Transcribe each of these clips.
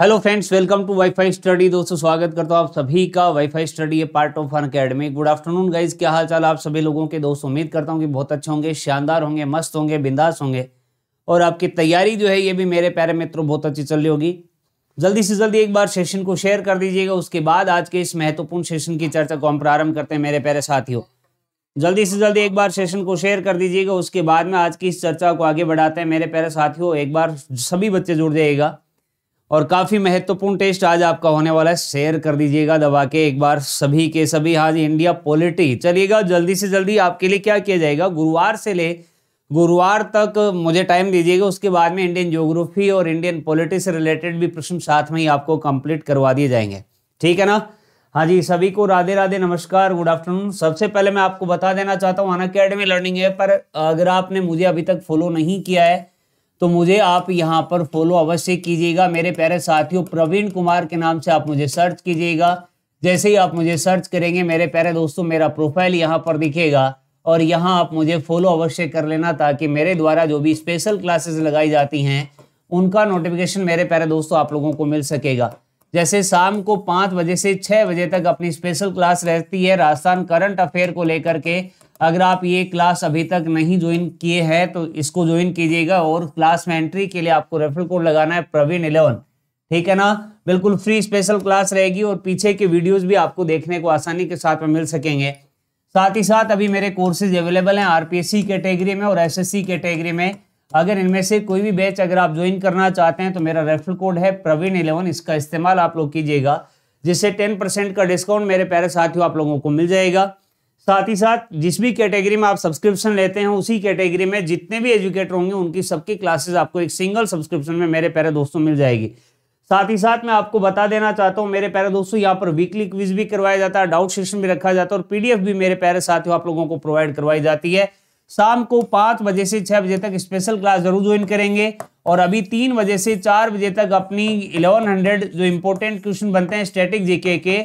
hello friends welcome to WiFi study दोस्तों स्वागत करता हूँ आप सभी का WiFi study part of fun academy good afternoon guys क्या हाल चाल आप सभी लोगों के दोस्त उम्मीद करता हूँ कि बहुत अच्छे होंगे शानदार होंगे मस्त होंगे बिंदास होंगे और आपकी तैयारी जो है ये भी मेरे प्यारे मित्रों बहुत अच्छी चल रही होगी जल्दी से जल्दी एक बार सेशन को शेयर कर दीजिएगा उसके बाद आज के इस महत्वपूर्ण सेशन की चर्चा को हम प्रारंभ करते हैं मेरे प्यारे साथियों जल्दी से जल्दी एक बार सेशन को शेयर कर दीजिएगा उसके बाद में आज की इस चर्चा को आगे बढ़ाते हैं मेरे प्यारे साथियों एक बार सभी बच्चे जुड़ जाइएगा और काफ़ी महत्वपूर्ण टेस्ट आज आपका होने वाला है शेयर कर दीजिएगा दबा के एक बार सभी के सभी आज इंडिया पॉलिटी चलिएगा जल्दी से जल्दी आपके लिए क्या किया जाएगा गुरुवार से ले गुरुवार तक मुझे टाइम दीजिएगा उसके बाद में इंडियन ज्योग्राफी और इंडियन पॉलिटी से रिलेटेड भी प्रश्न साथ में ही आपको कंप्लीट करवा दिए जाएंगे ठीक है ना हाँ जी सभी को राधे राधे नमस्कार गुड आफ्टरनून सबसे पहले मैं आपको बता देना चाहता हूँ अन अकेडमी लर्निंग है पर अगर आपने मुझे अभी तक फॉलो नहीं किया है तो मुझे आप यहाँ पर फॉलो अवश्य कीजिएगा मेरे प्यारे साथियों प्रवीण कुमार के नाम से आप मुझे सर्च कीजिएगा जैसे ही आप मुझे सर्च करेंगे मेरे प्यारे दोस्तों मेरा प्रोफाइल यहाँ पर दिखेगा और यहाँ आप मुझे फॉलो अवश्य कर लेना ताकि मेरे द्वारा जो भी स्पेशल क्लासेस लगाई जाती हैं उनका नोटिफिकेशन मेरे प्यारे दोस्तों आप लोगों को मिल सकेगा जैसे शाम को पाँच बजे से छः बजे तक अपनी स्पेशल क्लास रहती है राजस्थान करंट अफेयर को लेकर के अगर आप ये क्लास अभी तक नहीं ज्वाइन किए हैं तो इसको ज्वाइन कीजिएगा और क्लास में एंट्री के लिए आपको रेफरल कोड लगाना है प्रवीण इलेवन ठीक है ना बिल्कुल फ्री स्पेशल क्लास रहेगी और पीछे के वीडियोस भी आपको देखने को आसानी के साथ में मिल सकेंगे साथ ही साथ अभी मेरे कोर्सेज अवेलेबल हैं आरपीएससी कैटेगरी में और एसएससी कैटेगरी में अगर इनमें से कोई भी बैच अगर आप ज्वाइन करना चाहते हैं तो मेरा रेफरल कोड है प्रवीण इलेवन इसका इस्तेमाल आप लोग कीजिएगा जिससे टेन परसेंट का डिस्काउंट मेरे प्यारे साथियों आप लोगों को मिल जाएगा साथ ही साथ जिस भी कैटेगरी में आप सब्सक्रिप्शन लेते हैं उसी कैटेगरी में जितने भी एजुकेटर होंगे उनकी सबकी क्लासेस आपको एक सिंगल सब्सक्रिप्शन में मेरे प्यारे दोस्तों मिल जाएगी साथ ही साथ मैं आपको बता देना चाहता हूँ मेरे प्यारे दोस्तों यहाँ पर वीकली क्विज भी करवाया जाता है डाउट सेशन भी रखा जाता है और पीडीएफ भी मेरे प्यारे साथियों आप लोगों को प्रोवाइड करवाई जाती है शाम को पांच बजे से छह बजे तक स्पेशल क्लास जरूर ज्वाइन करेंगे और अभी तीन बजे से चार बजे तक अपनी इलेवन हंड्रेड जो इम्पोर्टेंट क्वेश्चन बनते हैं स्टैटिक जीके के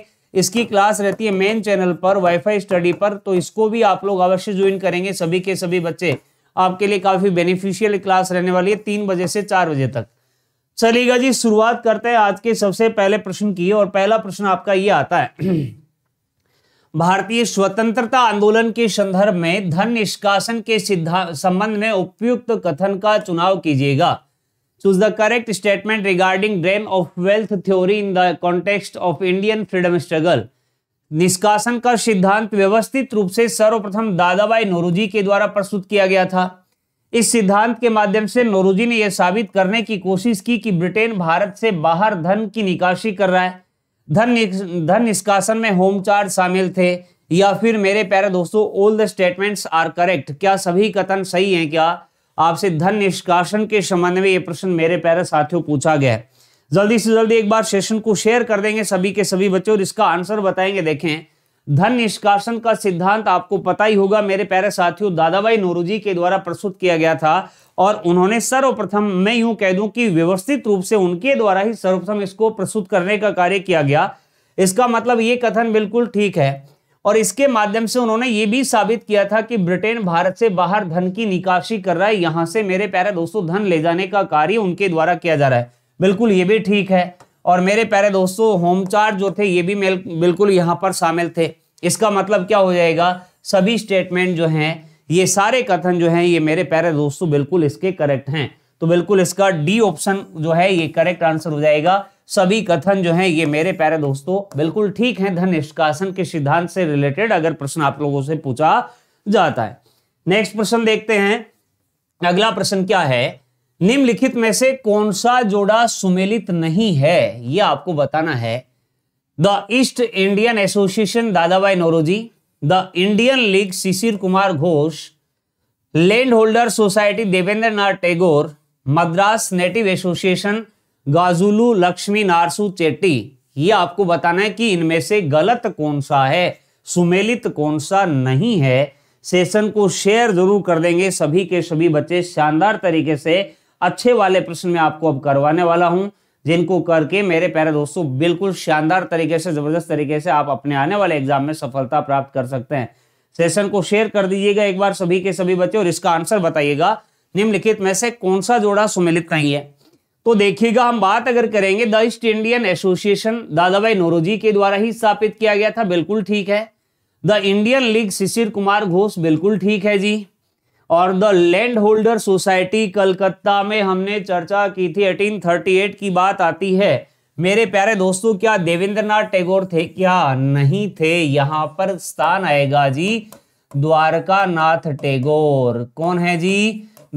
इसकी क्लास रहती है मेन चैनल पर वाईफाई स्टडी पर तो इसको भी आप लोग अवश्य ज्वाइन करेंगे सभी के सभी बच्चे आपके लिए काफी बेनिफिशियल क्लास रहने वाली है तीन बजे से चार बजे तक चलेगा जी शुरुआत करते हैं आज के सबसे पहले प्रश्न की और पहला प्रश्न आपका ये आता है भारतीय स्वतंत्रता आंदोलन के संदर्भ में धन निष्कासन के सिद्धांत संबंध में उपयुक्त कथन का चुनाव कीजिएगा choose the correct statement regarding dream of wealth theory in the context of indian freedom struggle निष्कासन का सिद्धांत व्यवस्थित रूप से सर्वप्रथम दादाबाई नोरूजी के द्वारा प्रस्तुत किया गया था इस सिद्धांत के माध्यम से नोरूजी ने यह साबित करने की कोशिश की कि ब्रिटेन भारत से बाहर धन की निकासी कर रहा है धन धन निष्कासन में होम चार्ज शामिल थे या फिर मेरे प्यारे दोस्तों all the statements are correct क्या सभी कथन सही हैं क्या आपसे धन निष्कासन के संबंध में ये प्रश्न मेरे प्यारे साथियों पूछा गया है जल्दी से जल्दी एक बार सेशन को शेयर कर देंगे सभी के सभी बच्चों और इसका आंसर बताएंगे देखें धन निष्कासन का सिद्धांत आपको पता ही होगा मेरे प्यारे साथियों दादाभाई नोरूजी के द्वारा प्रस्तुत किया गया था और उन्होंने सर्वप्रथम मैं यूं कह दूं कि व्यवस्थित रूप से उनके द्वारा ही सर्वप्रथम इसको प्रस्तुत करने का कार्य किया गया इसका मतलब ये कथन बिल्कुल ठीक है और इसके माध्यम से उन्होंने ये भी साबित किया था कि ब्रिटेन भारत से बाहर धन की निकासी कर रहा है यहां से मेरे प्यारे दोस्तों धन ले जाने का कार्य उनके द्वारा किया जा रहा है बिल्कुल ये भी ठीक है और मेरे प्यारे दोस्तों होमचार्ज जो थे ये भी बिल्कुल यहाँ पर शामिल थे इसका मतलब क्या हो जाएगा सभी स्टेटमेंट जो है ये सारे कथन जो है ये मेरे प्यारे दोस्तों बिल्कुल इसके करेक्ट हैं तो बिल्कुल इसका डी ऑप्शन जो है ये करेक्ट आंसर हो जाएगा सभी कथन जो हैं ये मेरे प्यारे दोस्तों बिल्कुल ठीक हैं धन निष्कासन के सिद्धांत से रिलेटेड अगर प्रश्न आप लोगों से पूछा जाता है नेक्स्ट प्रश्न देखते हैं अगला प्रश्न क्या है निम्नलिखित में से कौन सा जोड़ा सुमेलित नहीं है यह आपको बताना है the East Indian Association Dadabhai Naoroji the Indian League Shishir Kumar Ghosh land holder society Devendra Nath Tagore Madras native association Gajulu Lakshmi Narasu Chetty ये आपको बताना है कि इनमें से गलत कौन सा है सुमेलित कौन सा नहीं है सेशन को शेयर जरूर कर देंगे सभी के सभी बच्चे शानदार तरीके से अच्छे वाले प्रश्न में आपको अब करवाने वाला हूं जिनको करके मेरे प्यारे दोस्तों बिल्कुल शानदार तरीके से जबरदस्त तरीके से आप अपने आने वाले एग्जाम में सफलता प्राप्त कर सकते हैं सेशन को शेयर कर दीजिएगा एक बार सभी के सभी बच्चे और इसका आंसर बताइएगा निम्नलिखित में से कौन सा जोड़ा सुमेलित नहीं है तो देखिएगा हम बात अगर करेंगे the East Indian Association Dadabhai Naoroji के द्वारा ही स्थापित किया गया था बिल्कुल ठीक है द इंडियन लीग शिशिर कुमार घोष बिल्कुल ठीक है जी और the land holder society Calcutta में हमने चर्चा की थी 1838 की बात आती है मेरे प्यारे दोस्तों क्या देवेंद्रनाथ टैगोर थे क्या नहीं थे यहां पर स्थान आएगा जी द्वारका नाथ टैगोर कौन है जी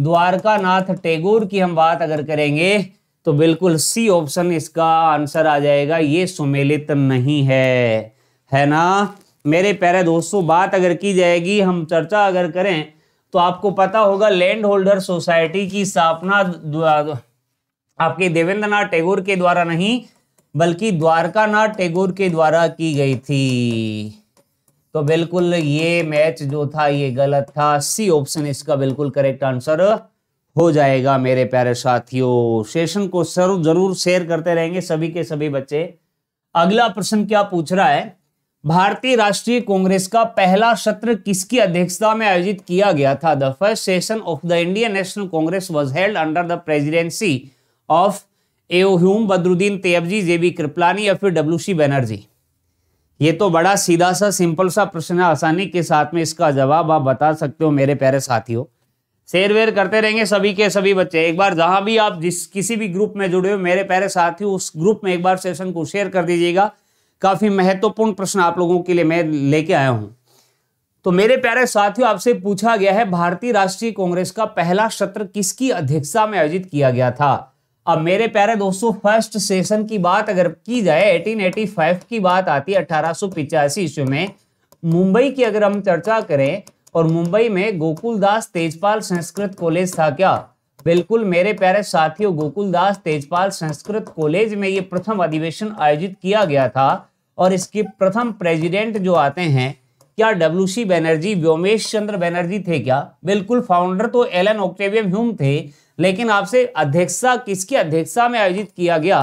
द्वारकानाथ टैगोर की हम बात अगर करेंगे तो बिल्कुल सी ऑप्शन इसका आंसर आ जाएगा ये सुमेलित नहीं है है ना मेरे प्यारे दोस्तों बात अगर की जाएगी हम चर्चा अगर करें तो आपको पता होगा लैंड होल्डर सोसाइटी की स्थापना आपके देवेंद्र नाथ टैगोर के द्वारा नहीं बल्कि द्वारकानाथ टैगोर के द्वारा की गई थी तो बिल्कुल ये मैच जो था ये गलत था सी ऑप्शन इसका बिल्कुल करेक्ट आंसर हो जाएगा मेरे प्यारे साथियों सेशन को सर जरूर शेयर करते रहेंगे सभी के सभी बच्चे अगला प्रश्न क्या पूछ रहा है भारतीय राष्ट्रीय कांग्रेस का पहला सत्र किसकी अध्यक्षता में आयोजित किया गया था the first session of the Indian National Congress was held under the presidency of M Badruddin Badruddin Tyabji JB Kripalani या फिर डब्ल्यू सी बनर्जी ये तो बड़ा सीधा सा सिंपल सा प्रश्न है आसानी के साथ में इसका जवाब आप बता सकते हो मेरे प्यारे साथियों शेयर वेयर करते रहेंगे सभी के सभी बच्चे एक बार जहां भी आप जिस किसी भी ग्रुप में जुड़े हो मेरे प्यारे साथियों उस ग्रुप में एक बार सेशन को शेयर कर दीजिएगा काफ़ी महत्वपूर्ण प्रश्न आप लोगों के लिए मैं लेके आया हूं तो मेरे प्यारे साथियों आपसे पूछा गया है भारतीय राष्ट्रीय कांग्रेस का पहला सत्र किसकी अध्यक्षता में आयोजित किया गया था अब मेरे प्यारे दोस्तों फर्स्ट सेशन की बात अगर की जाए 1885 की बात आती है अठारह ईस्वी में मुंबई की अगर हम चर्चा करें और मुंबई में गोकुलदास तेजपाल संस्कृत कॉलेज था क्या बिल्कुल मेरे प्यारे साथियों गोकुलदास तेजपाल संस्कृत कॉलेज में ये प्रथम अधिवेशन आयोजित किया गया था और इसके प्रथम प्रेसिडेंट जो आते हैं क्या डब्ल्यू सी बनर्जी व्योमेश चंद्र बनर्जी थे क्या बिल्कुल फाउंडर तो एलन ऑक्टेवियम ह्यूम थे लेकिन आपसे अध्यक्षता किसकी अध्यक्षता में आयोजित किया गया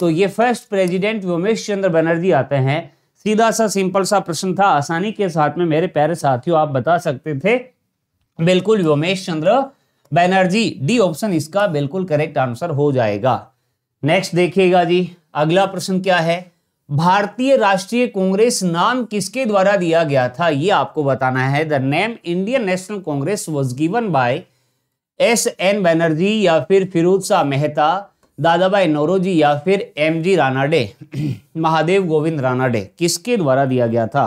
तो ये फर्स्ट प्रेसिडेंट व्योमेश चंद्र बनर्जी आते हैं सीधा सा सिंपल सा प्रश्न था आसानी के साथ में मेरे प्यारे साथियों आप बता सकते थे बिल्कुल व्योमेश चंद्र बैनर्जी डी ऑप्शन इसका बिल्कुल करेक्ट आंसर हो जाएगा नेक्स्ट देखिएगा जी अगला प्रश्न क्या है भारतीय राष्ट्रीय कांग्रेस नाम किसके द्वारा दिया गया था ये आपको बताना है the name Indian National Congress was given by S N Banerjee या फिर फिरोज शाह मेहता दादाबाई नौरोजी या फिर एम जी रानाडे महादेव गोविंद रानाडे किसके द्वारा दिया गया था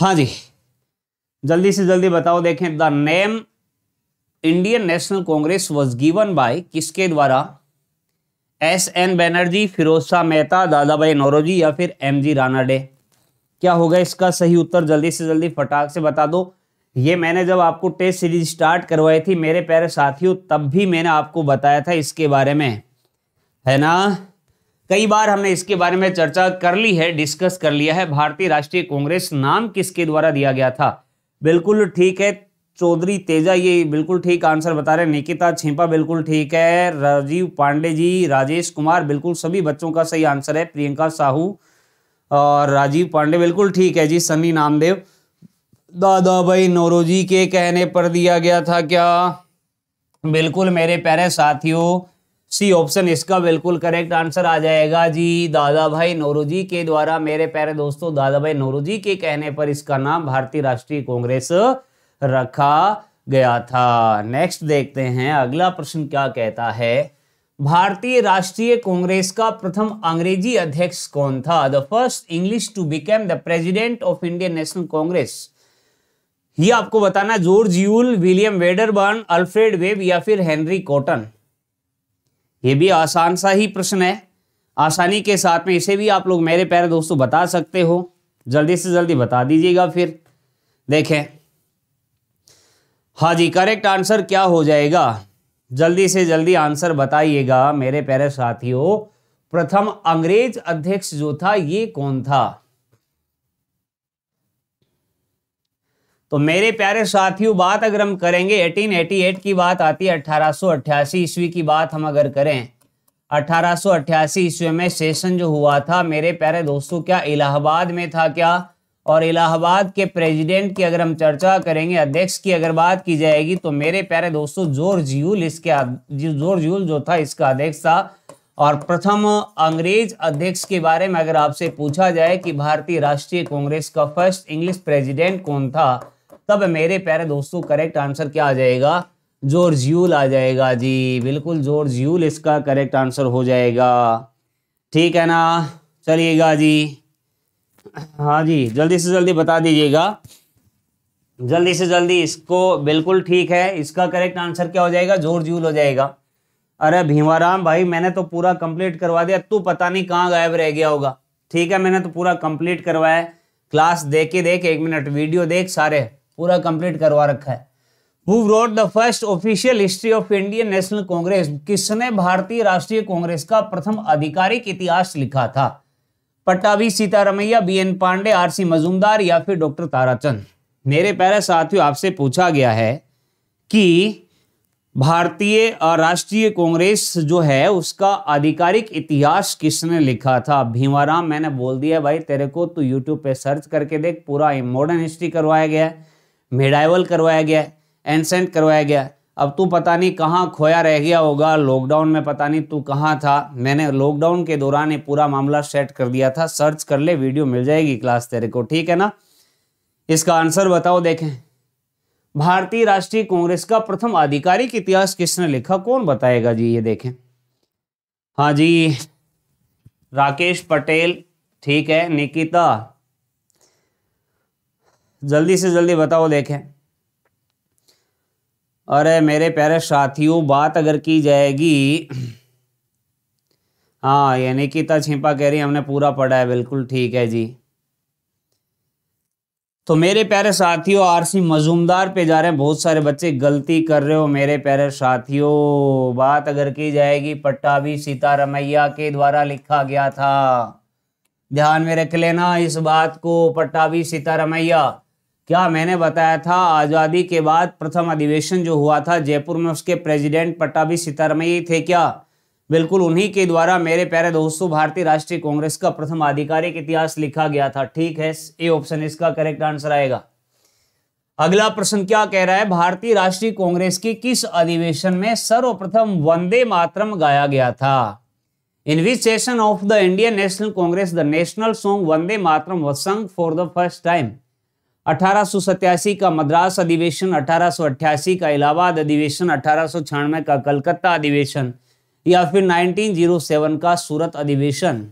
हाँ जी जल्दी से जल्दी बताओ देखें the name Indian National Congress was given by किसके द्वारा एस एन बैनर्जी फिरोज शाह मेहता दादाबाई नौरोजी या फिर एम जी रानाडे क्या होगा इसका सही उत्तर जल्दी से जल्दी फटाक से बता दो ये मैंने जब आपको टेस्ट सीरीज स्टार्ट करवाई थी मेरे प्यारे साथियों तब भी मैंने आपको बताया था इसके बारे में है ना कई बार हमने इसके बारे में चर्चा कर ली है डिस्कस कर लिया है भारतीय राष्ट्रीय कांग्रेस नाम किसके द्वारा दिया गया था बिल्कुल ठीक है चौधरी तेजा ये बिल्कुल ठीक आंसर बता रहे निकिता छिंपा बिल्कुल ठीक है राजीव पांडे जी राजेश कुमार बिल्कुल सभी बच्चों का सही आंसर है प्रियंका साहू और राजीव पांडे बिल्कुल ठीक है जी सनी नामदेव दादा भाई नौरोजी के कहने पर दिया गया था क्या बिल्कुल मेरे प्यारे साथियों सी ऑप्शन इसका बिल्कुल करेक्ट आंसर आ जाएगा जी दादा भाई नौरोजी के द्वारा मेरे प्यारे दोस्तों दादा भाई नौरोजी के कहने पर इसका नाम भारतीय राष्ट्रीय कांग्रेस रखा गया था नेक्स्ट देखते हैं अगला प्रश्न क्या कहता है भारतीय राष्ट्रीय कांग्रेस का प्रथम अंग्रेजी अध्यक्ष कौन था the first English to became the president of Indian National Congress ये आपको बताना George Yule William Wedderburn Alfred Webb या फिर हेनरी कॉटन ये भी आसान सा ही प्रश्न है आसानी के साथ में इसे भी आप लोग मेरे प्यारे दोस्तों बता सकते हो जल्दी से जल्दी बता दीजिएगा फिर देखें हाँ जी करेक्ट आंसर क्या हो जाएगा जल्दी से जल्दी आंसर बताइएगा मेरे प्यारे साथियों प्रथम अंग्रेज अध्यक्ष जो था ये कौन था तो मेरे प्यारे साथियों बात अगर हम करेंगे 1888 की बात आती है अठारह ईस्वी की बात हम अगर करें अठारह ईस्वी में सेशन जो हुआ था मेरे प्यारे दोस्तों क्या इलाहाबाद में था क्या और इलाहाबाद के प्रेसिडेंट की अगर हम चर्चा करेंगे अध्यक्ष की अगर बात की जाएगी तो मेरे प्यारे दोस्तों जॉर्ज यूल इसके जॉर्ज यूल जो था इसका अध्यक्ष था और प्रथम अंग्रेज अध्यक्ष के बारे में अगर आपसे पूछा जाए कि भारतीय राष्ट्रीय कांग्रेस का फर्स्ट इंग्लिश प्रेसिडेंट कौन था तब मेरे प्यारे दोस्तों करेक्ट आंसर क्या आ जाएगा जोर्जियूल आ जाएगा जी बिल्कुल जोर्जियूल इसका करेक्ट आंसर हो जाएगा ठीक है ना चलिएगा जी हाँ जी जल्दी से जल्दी बता दीजिएगा जल्दी से जल्दी इसको बिल्कुल ठीक है इसका करेक्ट आंसर क्या हो जाएगा जोर्जियूल हो जाएगा अरे भीमाराम भाई मैंने तो पूरा कंप्लीट करवा दिया तू पता नहीं कहाँ गायब रह गया होगा ठीक है मैंने तो पूरा कंप्लीट करवाया क्लास देख के देख एक मिनट वीडियो देख सारे पूरा कंप्लीट करवा रखा है who wrote the first official history of Indian National Congress किसने भारतीय राष्ट्रीय कांग्रेस का प्रथम आधिकारिक इतिहास लिखा था Pattabhi Sitaramayya B N Pande R C Majumdar या फिर डॉक्टर ताराचंद मेरे प्यारे साथियों आपसे पूछा गया है कि भारतीय राष्ट्रीय कांग्रेस जो है उसका आधिकारिक इतिहास किसने लिखा था भीमाराम मैंने बोल दिया भाई तेरे को तू तो यूट्यूब पे सर्च करके देख पूरा मॉडर्न हिस्ट्री करवाया गया है मेडाइवल करवाया गया है एनसेंट करवाया गया अब तू पता नहीं कहाँ खोया रह गया होगा लॉकडाउन में पता नहीं तू कहाँ था मैंने लॉकडाउन के दौरान ये पूरा मामला सेट कर दिया था सर्च कर ले वीडियो मिल जाएगी क्लास तेरे को ठीक है ना इसका आंसर बताओ देखें भारतीय राष्ट्रीय कांग्रेस का प्रथम आधिकारिक इतिहास किसने लिखा कौन बताएगा जी ये देखें हाँ जी राकेश पटेल ठीक है निकिता जल्दी से जल्दी बताओ देखें अरे मेरे प्यारे साथियों बात अगर की जाएगी हाँ ये निकिता छिपा कह रही हमने पूरा पढ़ा है बिल्कुल ठीक है जी तो मेरे प्यारे साथियों आरसी मजूमदार पे जा रहे हैं बहुत सारे बच्चे गलती कर रहे हो मेरे प्यारे साथियों बात अगर की जाएगी पट्टाभी सीतारमैया के द्वारा लिखा गया था ध्यान में रख लेना इस बात को पट्टाभी सीतारमैया क्या मैंने बताया था आज़ादी के बाद प्रथम अधिवेशन जो हुआ था जयपुर में उसके प्रेसिडेंट पटाभी सीतारमई थे क्या बिल्कुल उन्हीं के द्वारा मेरे प्यारे दोस्तों भारतीय राष्ट्रीय कांग्रेस का प्रथम आधिकारिक इतिहास लिखा गया था ठीक है ए ऑप्शन इसका करेक्ट आंसर आएगा अगला प्रश्न क्या कह रहा है भारतीय राष्ट्रीय कांग्रेस के किस अधिवेशन में सर्वप्रथम वंदे मातरम गाया गया था in which session of the Indian National Congress the national song Vande Mataram was sung for the first time अठारह का मद्रास अधिवेशन अठारह का इलाहाबाद अधिवेशन अठारह का कलकत्ता अधिवेशन या फिर 1907 का सूरत अधिवेशन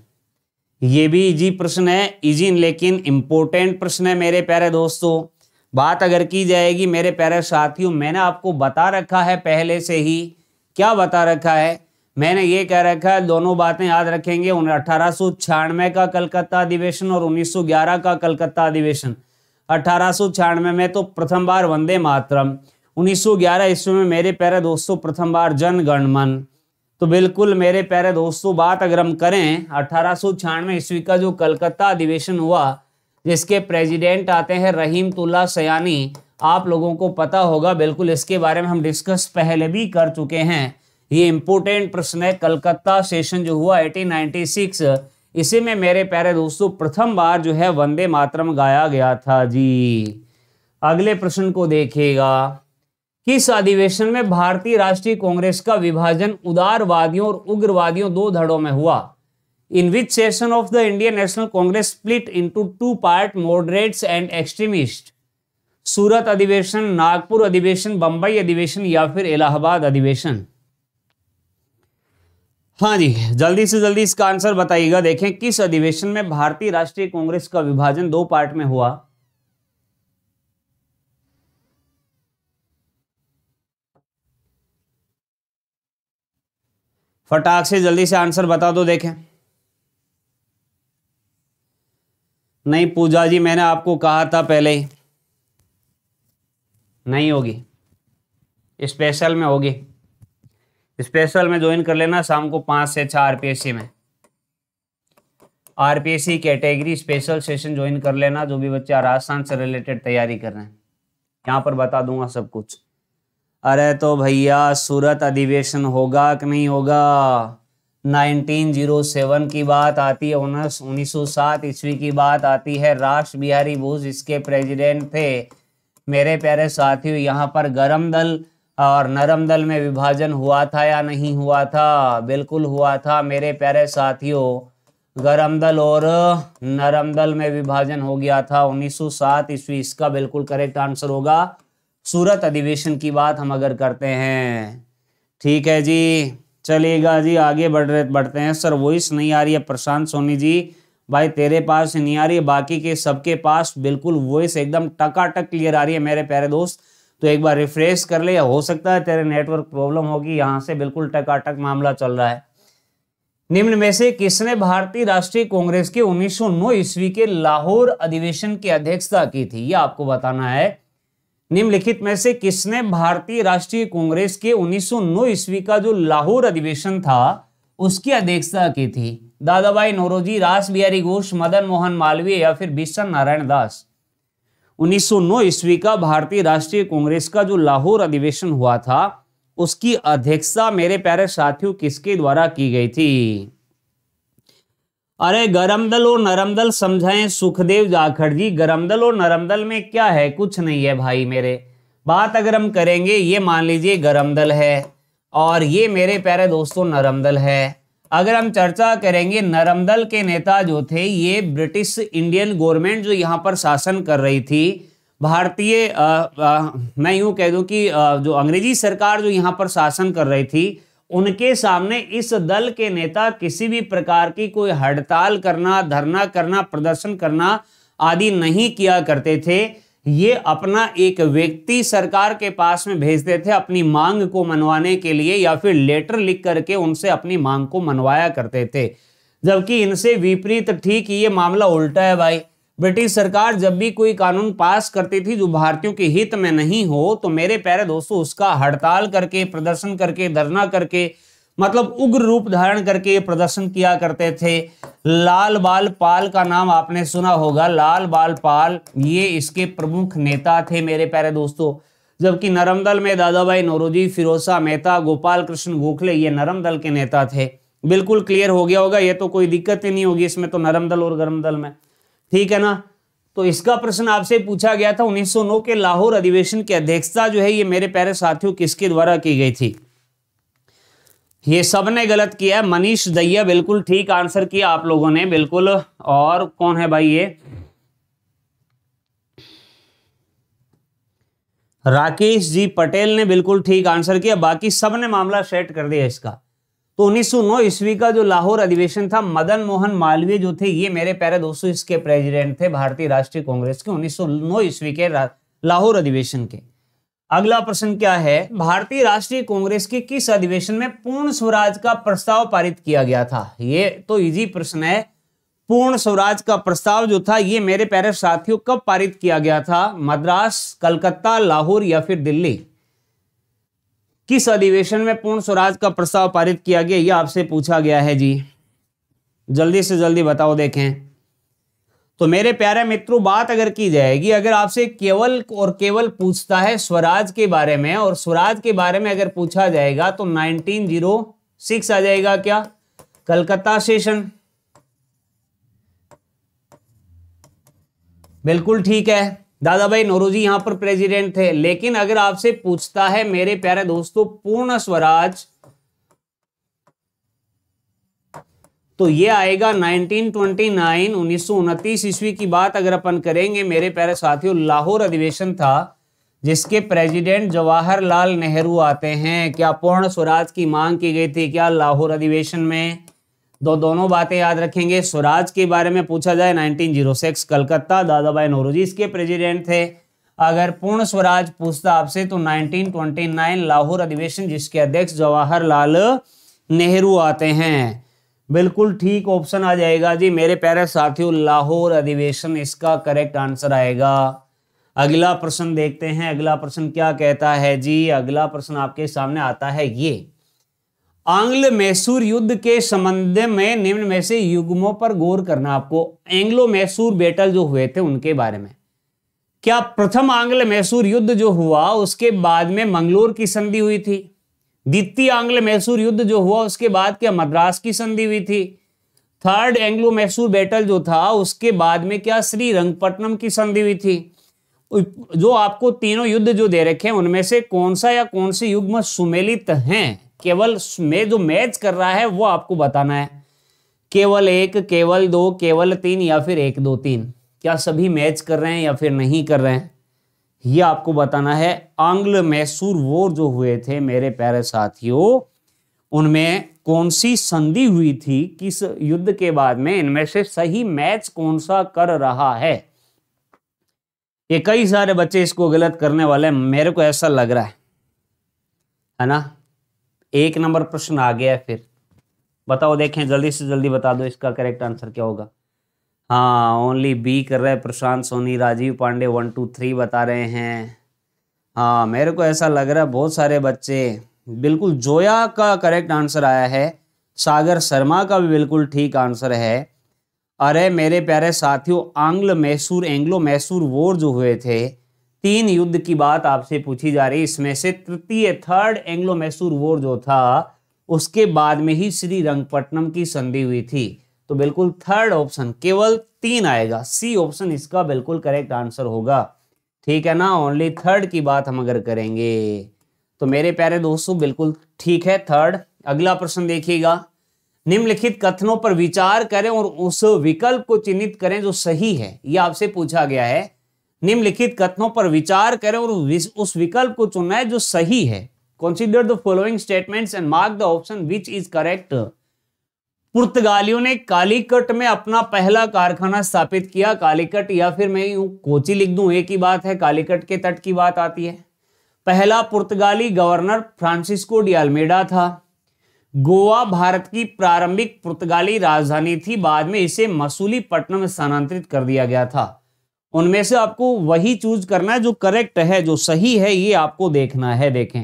ये भी इजी प्रश्न है इजी लेकिन इम्पोर्टेंट प्रश्न है मेरे प्यारे दोस्तों बात अगर की जाएगी मेरे प्यारे साथियों मैंने आपको बता रखा है पहले से ही क्या बता रखा है मैंने ये कह रखा है दोनों बातें याद रखेंगे उन्हें अठारह का कलकत्ता अधिवेशन और 1911 का कलकत्ता अधिवेशन अठारह में तो प्रथम बार वंदे मातरम 1911 ईस्वी में मेरे प्यारे दोस्तों प्रथम बार जन गणमन तो बिल्कुल मेरे प्यारे दोस्तों बात अगर हम करें अठारह सौ ईस्वी का जो कलकत्ता अधिवेशन हुआ जिसके प्रेसिडेंट आते हैं रहीम तुल्ला सयानी आप लोगों को पता होगा बिल्कुल इसके बारे में हम डिस्कस पहले भी कर चुके हैं ये इम्पोर्टेंट प्रश्न है कलकत्ता सेशन जो हुआ एटीन इसी में मेरे प्यारे दोस्तों प्रथम बार जो है वंदे मातरम गाया गया था जी अगले प्रश्न को देखिएगा किस अधिवेशन में भारतीय राष्ट्रीय कांग्रेस का विभाजन उदारवादियों और उग्रवादियों दो धड़ों में हुआ in which session of the Indian National Congress split into two part moderates and extremist Surat अधिवेशन नागपुर अधिवेशन बंबई अधिवेशन या फिर इलाहाबाद अधिवेशन हाँ जी जल्दी से जल्दी इसका आंसर बताइएगा देखें किस अधिवेशन में भारतीय राष्ट्रीय कांग्रेस का विभाजन दो पार्ट में हुआ फटाक से जल्दी से आंसर बता दो देखें नहीं पूजा जी मैंने आपको कहा था पहले ही नहीं होगी स्पेशल में होगी स्पेशल में ज्वाइन कर लेना शाम को पांच से छह आरपीएससी में RPSC category special session join कर लेना जो भी बच्चे राजस्थान से रिलेटेड तैयारी कर रहे हैं यहाँ पर बता दूंगा सब कुछ अरे तो भैया सूरत अधिवेशन होगा कि नहीं होगा 1907 की बात आती है उन्नीस सौ सात ईस्वी की बात आती है राष्ट्र बिहारी बोस इसके प्रेसिडेंट थे मेरे प्यारे साथियों यहाँ पर गरम दल और नरम दल में विभाजन हुआ था या नहीं हुआ था बिल्कुल हुआ था मेरे प्यारे साथियों गरम दल और नरम दल में विभाजन हो गया था 1907 ईस्वी इसका बिल्कुल करेक्ट आंसर होगा सूरत अधिवेशन की बात हम अगर करते हैं ठीक है जी चलेगा जी आगे बढ़ रहे बढ़ते हैं सर वॉइस नहीं आ रही है प्रशांत सोनी जी भाई तेरे पास नहीं आ रही है बाकी के सबके पास बिल्कुल वॉइस एकदम टका टक क्लियर आ रही है मेरे प्यारे दोस्त तो एक बार रिफ्रेश कर ले हो सकता है तेरे नेटवर्क प्रॉब्लम होगी यहां से बिल्कुल टकाटक मामला चल रहा है निम्न में से किसने भारतीय राष्ट्रीय कांग्रेस के 1909 ईस्वी के लाहौर अधिवेशन की अध्यक्षता की थी यह आपको बताना है निम्नलिखित में से किसने भारतीय राष्ट्रीय कांग्रेस के 1909 ईस्वी का जो लाहौर अधिवेशन था उसकी अध्यक्षता की थी दादाबाई नोरोजी रास बिहारी घोष मदन मोहन मालवीय या फिर बिशन नारायण दास 1909 ईस्वी का भारतीय राष्ट्रीय कांग्रेस का जो लाहौर अधिवेशन हुआ था उसकी अध्यक्षता मेरे प्यारे साथियों किसके द्वारा की गई थी अरे गरम दल और नरम दल समझाएं सुखदेव जाखड़ जी गरम दल और नरम दल में क्या है कुछ नहीं है भाई मेरे बात अगर हम करेंगे ये मान लीजिए गरम दल है और ये मेरे प्यारे दोस्तों नरम दल है अगर हम चर्चा करेंगे नरम दल के नेता जो थे ये ब्रिटिश इंडियन गवर्नमेंट जो यहाँ पर शासन कर रही थी भारतीय मैं यूँ कह दूँ कि आ, जो अंग्रेजी सरकार जो यहाँ पर शासन कर रही थी उनके सामने इस दल के नेता किसी भी प्रकार की कोई हड़ताल करना धरना करना प्रदर्शन करना आदि नहीं किया करते थे ये अपना एक व्यक्ति सरकार के पास में भेजते थे अपनी मांग को मनवाने के लिए या फिर लेटर लिख करके उनसे अपनी मांग को मनवाया करते थे जबकि इनसे विपरीत ठीक ये मामला उल्टा है भाई ब्रिटिश सरकार जब भी कोई कानून पास करती थी जो भारतीयों के हित में नहीं हो तो मेरे प्यारे दोस्तों उसका हड़ताल करके प्रदर्शन करके धरना करके मतलब उग्र रूप धारण करके ये प्रदर्शन किया करते थे लाल बाल पाल का नाम आपने सुना होगा लाल बाल पाल ये इसके प्रमुख नेता थे मेरे प्यारे दोस्तों जबकि नरम दल में दादाबाई नौरोजी फिरोसा मेहता गोपाल कृष्ण गोखले ये नरम दल के नेता थे बिल्कुल क्लियर हो गया होगा ये तो कोई दिक्कत ही नहीं होगी इसमें तो नरम दल और गर्म दल में ठीक है ना तो इसका प्रश्न आपसे पूछा गया था 1909 के लाहौर अधिवेशन की अध्यक्षता जो है ये मेरे प्यारे साथियों किसके द्वारा की गई थी ये सब ने गलत किया है मनीष दैया बिल्कुल ठीक आंसर किया आप लोगों ने बिल्कुल और कौन है भाई ये राकेश जी पटेल ने बिल्कुल ठीक आंसर किया बाकी सब ने मामला सेट कर दिया इसका तो उन्नीस ईस्वी का जो लाहौर अधिवेशन था मदन मोहन मालवीय जो थे ये मेरे प्यारे दोस्तों इसके प्रेसिडेंट थे भारतीय राष्ट्रीय कांग्रेस के उन्नीस ईस्वी के लाहौर अधिवेशन के अगला प्रश्न क्या है भारतीय राष्ट्रीय कांग्रेस के किस अधिवेशन में पूर्ण स्वराज का प्रस्ताव पारित किया गया था ये तो इजी प्रश्न है पूर्ण स्वराज का प्रस्ताव जो था ये मेरे प्यारे साथियों कब पारित किया गया था मद्रास कलकत्ता लाहौर या फिर दिल्ली किस अधिवेशन में पूर्ण स्वराज का प्रस्ताव पारित किया गया यह आपसे पूछा गया है जी जल्दी से जल्दी बताओ देखें तो मेरे प्यारे मित्रों बात अगर की जाएगी अगर आपसे केवल और केवल पूछता है स्वराज के बारे में और स्वराज के बारे में अगर पूछा जाएगा तो 1906 आ जाएगा क्या कलकत्ता सेशन बिल्कुल ठीक है दादा भाई नौरोजी यहां पर प्रेसिडेंट थे लेकिन अगर आपसे पूछता है मेरे प्यारे दोस्तों पूर्ण स्वराज तो ये आएगा 1929 उन्नीस ईस्वी की बात अगर अपन करेंगे मेरे प्यारे साथियों लाहौर अधिवेशन था जिसके प्रेसिडेंट जवाहरलाल नेहरू आते हैं क्या पूर्ण स्वराज की मांग की गई थी क्या लाहौर अधिवेशन में दो दोनों बातें याद रखेंगे स्वराज के बारे में पूछा जाए 1906 कलकत्ता दादा भाई जी इसके प्रेसिडेंट थे अगर पूर्ण स्वराज पूछता आपसे तो 1929 लाहौर अधिवेशन जिसके अध्यक्ष जवाहरलाल नेहरू आते हैं बिल्कुल ठीक ऑप्शन आ जाएगा जी मेरे प्यारे साथियों लाहौर अधिवेशन इसका करेक्ट आंसर आएगा अगला प्रश्न देखते हैं अगला प्रश्न क्या कहता है जी अगला प्रश्न आपके सामने आता है ये आंग्ल मैसूर युद्ध के संबंध में निम्न में से युग्मों पर गौर करना आपको एंग्लो मैसूर बेटल जो हुए थे उनके बारे में क्या प्रथम आंग्ल मैसूर युद्ध जो हुआ उसके बाद में मंगलोर की संधि हुई थी द्वितीय आंग्ल मैसूर युद्ध जो हुआ उसके बाद क्या मद्रास की संधि हुई थी थर्ड एंग्लो मैसूर बैटल जो था उसके बाद में क्या श्री रंगपट्टनम की संधि हुई थी जो आपको तीनों युद्ध जो दे रखे हैं उनमें से कौन सा या कौन से युग में सुमेलित हैं केवल में जो मैच कर रहा है वो आपको बताना है केवल एक केवल दो केवल तीन या फिर एक दो तीन क्या सभी मैच कर रहे हैं या फिर नहीं कर रहे हैं ये आपको बताना है आंग्ल मैसूर वोर जो हुए थे मेरे प्यारे साथियों उनमें कौन सी संधि हुई थी किस युद्ध के बाद में इनमें से सही मैच कौन सा कर रहा है ये कई सारे बच्चे इसको गलत करने वाले मेरे को ऐसा लग रहा है है ना एक नंबर प्रश्न आ गया है फिर बताओ देखें जल्दी से जल्दी बता दो इसका करेक्ट आंसर क्या होगा हाँ ओनली बी कर रहे हैं Prashant Soni Rajeev Pande one two three बता रहे हैं हाँ मेरे को ऐसा लग रहा है बहुत सारे बच्चे बिल्कुल जोया का करेक्ट आंसर आया है सागर शर्मा का भी बिल्कुल ठीक आंसर है अरे मेरे प्यारे साथियों आंग्ल मैसूर एंग्लो मैसूर वोर जो हुए थे तीन युद्ध की बात आपसे पूछी जा रही इसमें से तृतीय थर्ड एंग्लो मैसूर वोर जो था उसके बाद में ही श्री रंगपट्टनम की संधि हुई थी तो बिल्कुल थर्ड ऑप्शन केवल तीन आएगा सी ऑप्शन इसका बिल्कुल करेक्ट आंसर होगा ठीक है ना ओनली थर्ड की बात हम अगर करेंगे तो मेरे प्यारे दोस्तों बिल्कुल ठीक है थर्ड अगला प्रश्न देखिएगा निम्नलिखित कथनों पर विचार करें और उस विकल्प को चिन्हित करें जो सही है यह आपसे पूछा गया है निम्नलिखित कथनों पर विचार करें और उस विकल्प को चुनना है जो सही है consider the following statements and mark the option which is correct पुर्तगालियों ने कालीकट में अपना पहला कारखाना स्थापित किया कालीकट या फिर मैं यूं कोची लिख दूं एक ही बात है कालीकट के तट की बात आती है पहला पुर्तगाली गवर्नर फ्रांसिस्को डियालमेडा था गोवा भारत की प्रारंभिक पुर्तगाली राजधानी थी बाद में इसे मसूली पट्टनम स्थानांतरित कर दिया गया था उनमें से आपको वही चूज करना है जो करेक्ट है जो सही है ये आपको देखना है देखें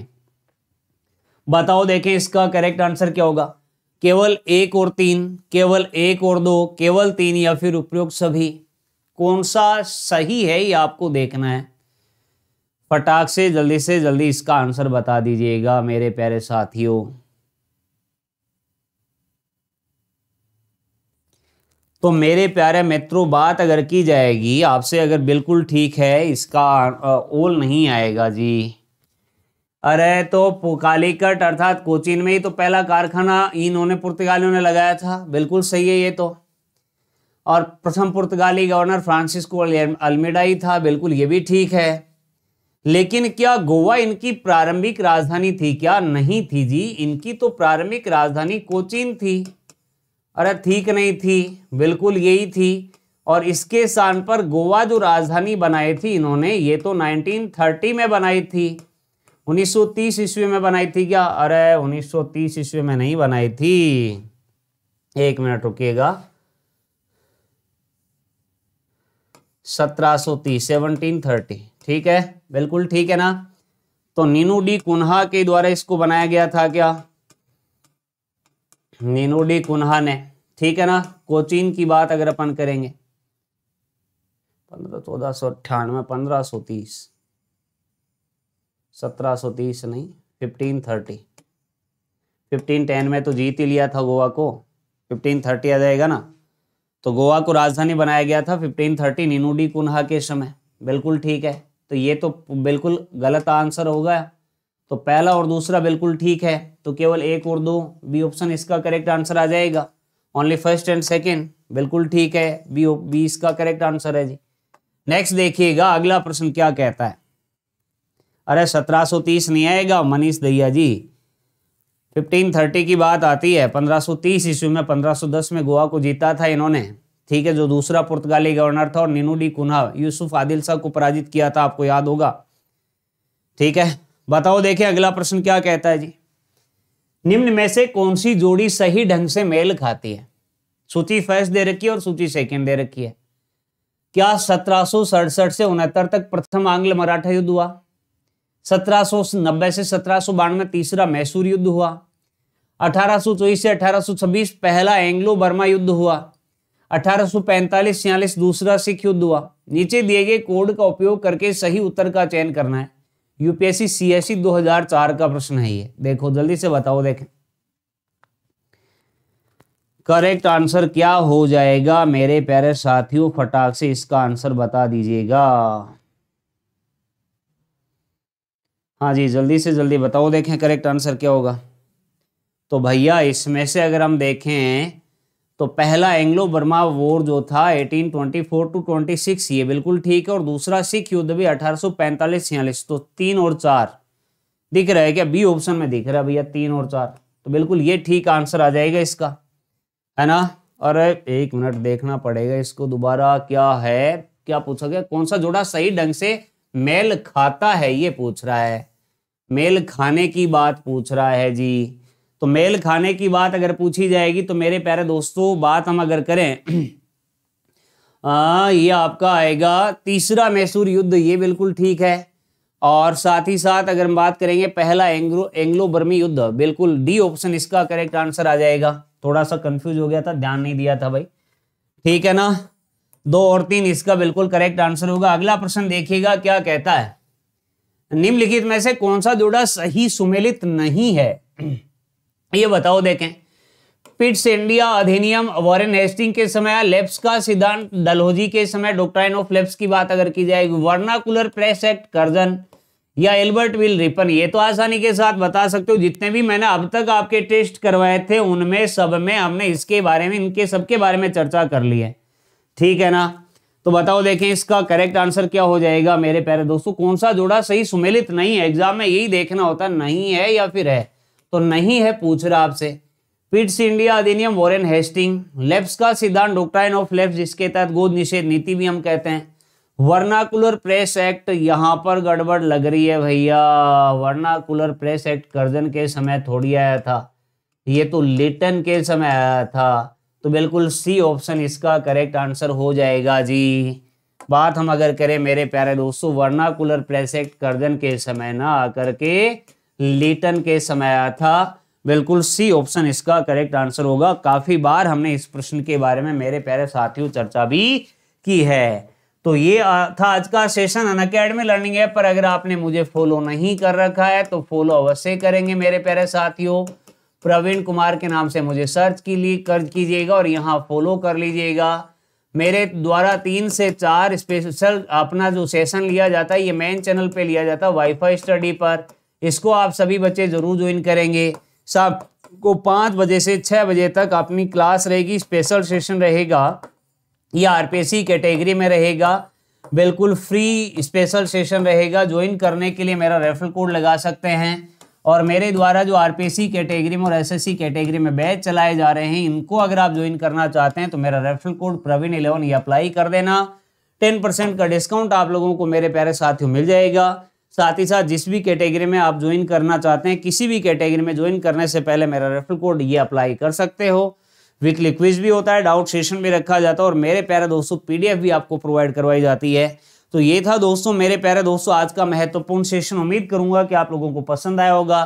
बताओ देखें इसका करेक्ट आंसर क्या होगा केवल एक और तीन केवल एक और दो केवल तीन या फिर उपयुक्त सभी कौन सा सही है ये आपको देखना है फटाक से जल्दी से जल्दी इसका आंसर बता दीजिएगा मेरे प्यारे साथियों तो मेरे प्यारे मित्रों बात अगर की जाएगी आपसे अगर बिल्कुल ठीक है इसका ओल नहीं आएगा जी अरे तो कालीकट अर्थात कोचीन में ही तो पहला कारखाना इन्होंने पुर्तगालियों ने लगाया था बिल्कुल सही है ये तो और प्रथम पुर्तगाली गवर्नर फ्रांसिस्को अल्मेडा ही था बिल्कुल ये भी ठीक है लेकिन क्या गोवा इनकी प्रारंभिक राजधानी थी क्या नहीं थी जी इनकी तो प्रारंभिक राजधानी कोचीन थी अरे ठीक नहीं थी बिल्कुल यही थी और इसके स्थान पर गोवा जो राजधानी बनाई थी इन्होंने ये तो 1930 में बनाई थी 1930 ईस्वी में बनाई थी क्या अरे 1930 ईस्वी में नहीं बनाई थी एक मिनट रुकिएगा 1730 1730 ठीक है बिल्कुल ठीक है ना तो नीनू डी कुन्हा के द्वारा इसको बनाया गया था क्या नीनू डी कुन्हा ने ठीक है ना कोचीन की बात अगर अपन करेंगे पंद्रह चौदह सौ अट्ठानवे पंद्रह सौ तीस 1730 नहीं 1530 टेन में तो जीत ही लिया था गोवा को 1530 आ जाएगा ना तो गोवा को राजधानी बनाया गया था 1530 निनुडी कुन्हा के समय बिल्कुल ठीक है तो ये तो बिल्कुल गलत आंसर होगा तो पहला और दूसरा बिल्कुल ठीक है तो केवल एक और दो बी ऑप्शन इसका करेक्ट आंसर आ जाएगा ओनली फर्स्ट एंड सेकेंड बिल्कुल ठीक है बी बी इसका करेक्ट आंसर है जी नेक्स्ट देखिएगा अगला प्रश्न क्या कहता है अरे 1730 नहीं आएगा मनीष दहिया जी 1530 की बात आती है 1530 ईस्वी में 1510 में गोवा को जीता था इन्होंने ठीक है जो दूसरा पुर्तगाली गवर्नर था और Nuno da Cunha Yusuf Adil Shah को पराजित किया था आपको याद होगा ठीक है बताओ देखें अगला प्रश्न क्या कहता है जी निम्न में से कौन सी जोड़ी सही ढंग से मेल खाती है सूची फर्स्ट दे रखी है और सूची सेकंड दे रखी है क्या सत्रह से उनहत्तर तक प्रथम आंग्ल मराठा युद्ध हुआ सत्रह से सत्रह तीसरा मैसूर युद्ध हुआ अठारह से 1826 पहला एंग्लो बर्मा युद्ध हुआ अठारह सौ दूसरा सिख युद्ध हुआ नीचे दिए गए कोड का उपयोग करके सही उत्तर का चयन करना है यूपीएससी सीएससी 2004 का प्रश्न है ये देखो जल्दी से बताओ देखें करेक्ट आंसर क्या हो जाएगा मेरे प्यारे साथियों फटाक से इसका आंसर बता दीजिएगा हाँ जी जल्दी से जल्दी बताओ देखें करेक्ट आंसर क्या होगा तो भैया इसमें से अगर हम देखें तो पहला एंग्लो बर्मा वॉर जो था 1824 टू 26 ये बिल्कुल ठीक है और दूसरा सिख युद्ध भी 1845 छियालीस तो तीन और चार दिख रहा है क्या बी ऑप्शन में दिख रहा है भैया तीन और चार तो बिल्कुल ये ठीक आंसर आ जाएगा इसका है ना और एक मिनट देखना पड़ेगा इसको दोबारा क्या है क्या पूछा गया कौन सा जोड़ा सही ढंग से मेल खाता है ये पूछ रहा है मेल खाने की बात पूछ रहा है जी तो मेल खाने की बात अगर पूछी जाएगी तो मेरे प्यारे दोस्तों बात हम अगर करें आ, ये आपका आएगा तीसरा मैसूर युद्ध ये बिल्कुल ठीक है और साथ ही साथ अगर हम बात करेंगे पहला एंग्रो एंग्लो बर्मी युद्ध बिल्कुल डी ऑप्शन इसका करेक्ट आंसर आ जाएगा थोड़ा सा कंफ्यूज हो गया था ध्यान नहीं दिया था भाई ठीक है ना दो और तीन इसका बिल्कुल करेक्ट आंसर होगा अगला प्रश्न देखिएगा क्या कहता है निम्नलिखित में से कौन सा जोड़ा सही सुमेलित नहीं है ये बताओ देखें पिट्स इंडिया अधिनियम वॉरेन हेस्टिंग के समय लेप्स का सिद्धांत डलहोजी के समय डॉक्ट्राइन ऑफ लेप्स की बात अगर की जाएगी वर्नाकुलर प्रेस एक्ट कर्जन या एल्बर्ट विल रिपन ये तो आसानी के साथ बता सकते हो जितने भी मैंने अब तक आपके टेस्ट करवाए थे उनमें सब में हमने इसके बारे में इनके सबके बारे में चर्चा कर ली है ठीक है ना तो बताओ देखें इसका करेक्ट आंसर क्या हो जाएगा मेरे प्यारे दोस्तों कौन सा जोड़ा सही सुमेलित नहीं है एग्जाम में यही देखना होता नहीं है या फिर है तो नहीं है पूछ रहा आपसे पिट्स इंडिया अधिनियम वॉरेन हेस्टिंग लेफ्ट का सिद्धांत डॉक्ट्राइन ऑफ लेफ्ट जिसके तहत गोद निषेध नीति भी हम कहते हैं वर्नाकुलर प्रेस एक्ट यहाँ पर गड़बड़ लग रही है भैया वर्नाकुलर प्रेस एक्ट कर्जन के समय थोड़ी आया था ये तो लिटन के समय आया था तो बिल्कुल सी ऑप्शन इसका करेक्ट आंसर हो जाएगा जी बात हम अगर करें मेरे प्यारे दोस्तों वर्नाकुलर प्रेसेक्ट कर्दन के समय ना आकर के लीटन के समय आया था बिल्कुल सी ऑप्शन इसका करेक्ट आंसर होगा काफी बार हमने इस प्रश्न के बारे में मेरे प्यारे साथियों चर्चा भी की है तो ये था आज का session Unacademy learning app पर अगर आपने मुझे फॉलो नहीं कर रखा है तो फॉलो अवश्य करेंगे मेरे प्यारे साथियों प्रवीण कुमार के नाम से मुझे सर्च के लिए कर कीजिएगा और यहाँ फॉलो कर लीजिएगा मेरे द्वारा तीन से चार स्पेशल अपना जो सेशन लिया जाता है ये मेन चैनल पे लिया जाता है वाईफाई स्टडी पर इसको आप सभी बच्चे ज़रूर ज्वाइन करेंगे सब को पाँच बजे से छः बजे तक अपनी क्लास रहेगी स्पेशल सेशन रहेगा ये आर कैटेगरी में रहेगा बिल्कुल फ्री स्पेशल सेशन रहेगा ज्वाइन करने के लिए मेरा रेफरल कोड लगा सकते हैं और मेरे द्वारा जो आरपीसी कैटेगरी में और एसएससी कैटेगरी में बैच चलाए जा रहे हैं इनको अगर आप ज्वाइन करना चाहते हैं तो मेरा रेफरल कोड प्रवीण इलेवन ये अप्लाई कर देना टेन परसेंट का डिस्काउंट आप लोगों को मेरे प्यारे साथियों मिल जाएगा साथ ही साथ जिस भी कैटेगरी में आप ज्वाइन करना चाहते हैं किसी भी कैटेगरी में ज्वाइन करने से पहले मेरा रेफरल कोड ये अप्लाई कर सकते हो वीकली क्विज भी होता है डाउट सेशन भी रखा जाता है और मेरे प्यारे दोस्तों पीडीएफ भी आपको प्रोवाइड करवाई जाती है तो ये था दोस्तों मेरे प्यारे दोस्तों आज का महत्वपूर्ण सेशन उम्मीद करूंगा कि आप लोगों को पसंद आया होगा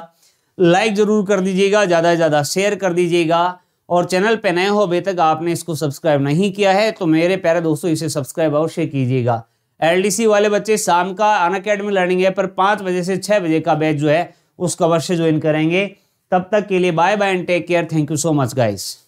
लाइक जरूर कर दीजिएगा ज़्यादा से ज़्यादा शेयर कर दीजिएगा और चैनल पे नए हो अभी तक आपने इसको सब्सक्राइब नहीं किया है तो मेरे प्यारे दोस्तों इसे सब्सक्राइब अवश्य कीजिएगा एलडीसी वाले बच्चे शाम का अन अकेडमी लर्निंग है पर पाँच बजे से छः बजे का बैच जो है उसका अवश्य ज्वाइन करेंगे तब तक के लिए bye bye and take care thank you so much guys